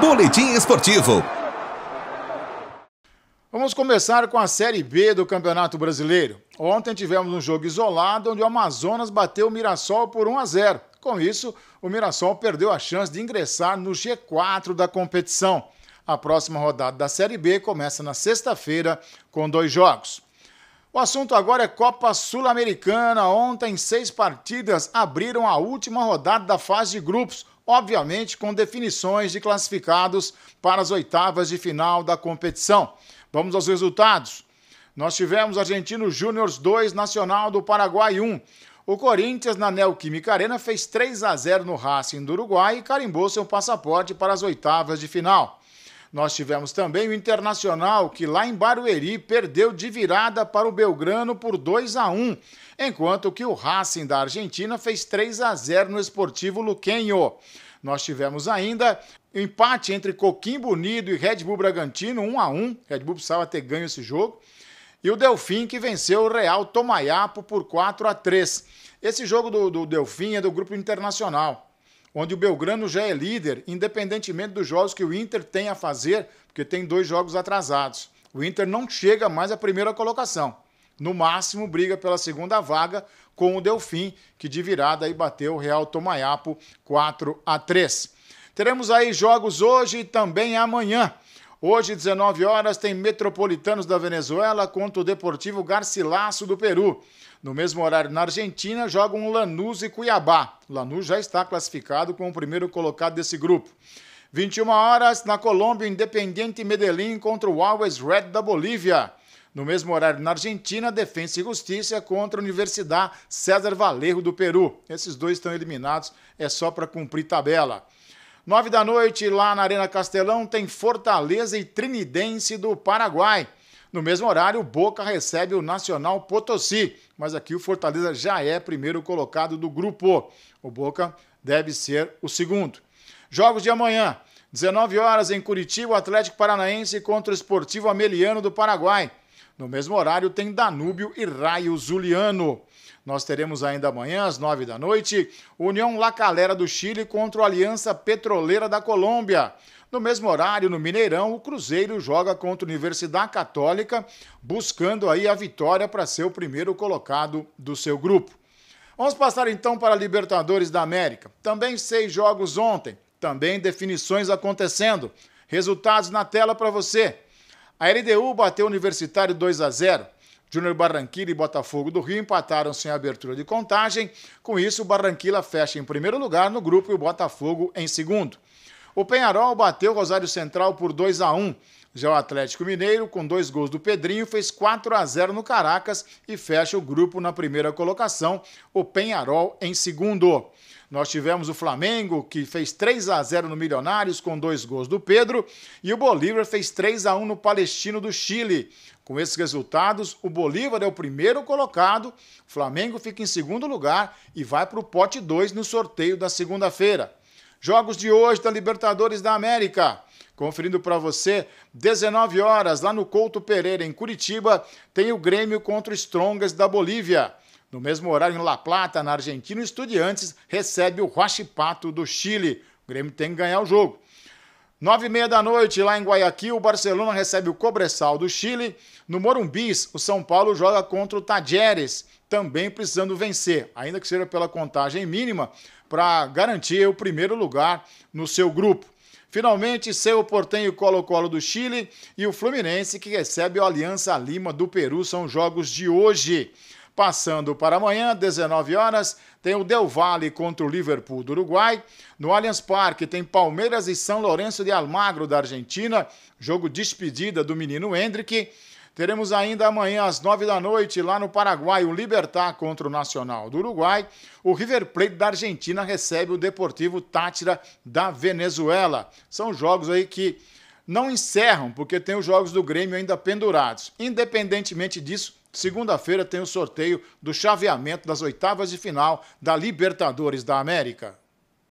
Boletim Esportivo. Vamos começar com a Série B do Campeonato Brasileiro. Ontem tivemos um jogo isolado onde o Amazonas bateu o Mirassol por 1 a 0. Com isso, o Mirassol perdeu a chance de ingressar no G4 da competição. A próxima rodada da Série B começa na sexta-feira com dois jogos. O assunto agora é Copa Sul-Americana. Ontem, seis partidas abriram a última rodada da fase de grupos, obviamente com definições de classificados para as oitavas de final da competição. Vamos aos resultados. Nós tivemos Argentino Júnior 2, Nacional do Paraguai 1. O Corinthians, na Neoquímica Arena, fez 3 a 0 no Racing do Uruguai e carimbou seu passaporte para as oitavas de final. Nós tivemos também o Internacional, que lá em Barueri perdeu de virada para o Belgrano por 2 a 1, enquanto que o Racing da Argentina fez 3 a 0 no Esportivo Luquenho. Nós tivemos ainda empate entre Coquimbo Unido e Red Bull Bragantino, 1 a 1. Red Bull precisava ter ganho esse jogo. E o Delfim que venceu o Real Tomaiapo por 4 a 3. Esse jogo do, do Delfim é do grupo internacional onde o Belgrano já é líder, independentemente dos jogos que o Inter tem a fazer, porque tem dois jogos atrasados. O Inter não chega mais à primeira colocação. No máximo, briga pela segunda vaga com o Delfim, que de virada aí bateu o Real Tomaiapo 4 a 3. Teremos aí jogos hoje e também amanhã. Hoje, 19 horas, tem Metropolitanos da Venezuela contra o Deportivo Garcilaso do Peru. No mesmo horário, na Argentina, jogam Lanús e Cuiabá. Lanús já está classificado como o primeiro colocado desse grupo. 21 horas, na Colômbia, Independiente Medellín contra o Always Red da Bolívia. No mesmo horário, na Argentina, Defensa e Justiça contra a Universidade César Valerro do Peru. Esses dois estão eliminados, é só para cumprir tabela. Nove da noite, lá na Arena Castelão, tem Fortaleza e Trinidense do Paraguai. No mesmo horário, Boca recebe o Nacional Potosí, mas aqui o Fortaleza já é primeiro colocado do grupo. O Boca deve ser o segundo. Jogos de amanhã, 19 horas em Curitiba, Atlético Paranaense contra o Esportivo Ameliano do Paraguai. No mesmo horário, tem Danúbio e Raio Zuliano. Nós teremos ainda amanhã, às nove da noite, União La Calera do Chile contra a Aliança Petroleira da Colômbia. No mesmo horário, no Mineirão, o Cruzeiro joga contra a Universidade Católica, buscando aí a vitória para ser o primeiro colocado do seu grupo. Vamos passar então para a Libertadores da América. Também seis jogos ontem, também definições acontecendo. Resultados na tela para você. A LDU bateu o Universitário 2 a 0. Júnior Barranquilla e Botafogo do Rio empataram sem abertura de contagem. Com isso, o Barranquilla fecha em primeiro lugar no grupo e o Botafogo em segundo. O Penharol bateu o Rosário Central por 2 a 1. Já o Atlético Mineiro, com dois gols do Pedrinho, fez 4 a 0 no Caracas e fecha o grupo na primeira colocação, o Penharol em segundo. Nós tivemos o Flamengo, que fez 3 a 0 no Milionários, com dois gols do Pedro, e o Bolívar fez 3 a 1 no Palestino do Chile. Com esses resultados, o Bolívar é o primeiro colocado, o Flamengo fica em segundo lugar e vai para o pote 2 no sorteio da segunda-feira. Jogos de hoje da Libertadores da América. Conferindo para você, 19 horas, lá no Couto Pereira, em Curitiba, tem o Grêmio contra o Strongas da Bolívia. No mesmo horário, em La Plata, na Argentina, o Estudiantes recebe o Huachipato do Chile. O Grêmio tem que ganhar o jogo. Nove e meia da noite, lá em Guayaquil, o Barcelona recebe o Cobressal do Chile. No Morumbis, o São Paulo joga contra o Tajeres, também precisando vencer, ainda que seja pela contagem mínima, para garantir o primeiro lugar no seu grupo. Finalmente, seu Portenho Colo-Colo do Chile e o Fluminense, que recebe o Aliança Lima do Peru, são jogos de hoje. Passando para amanhã, 19 horas, tem o Del Valle contra o Liverpool do Uruguai. No Allianz Parque tem Palmeiras e São Lourenço de Almagro da Argentina, jogo despedida do menino Hendrick. Teremos ainda amanhã às 9 da noite, lá no Paraguai, o Libertar contra o Nacional do Uruguai. O River Plate da Argentina recebe o Deportivo Tátira da Venezuela. São jogos aí que não encerram, porque tem os jogos do Grêmio ainda pendurados. Independentemente disso, Segunda-feira tem o sorteio do chaveamento das oitavas de final da Libertadores da América.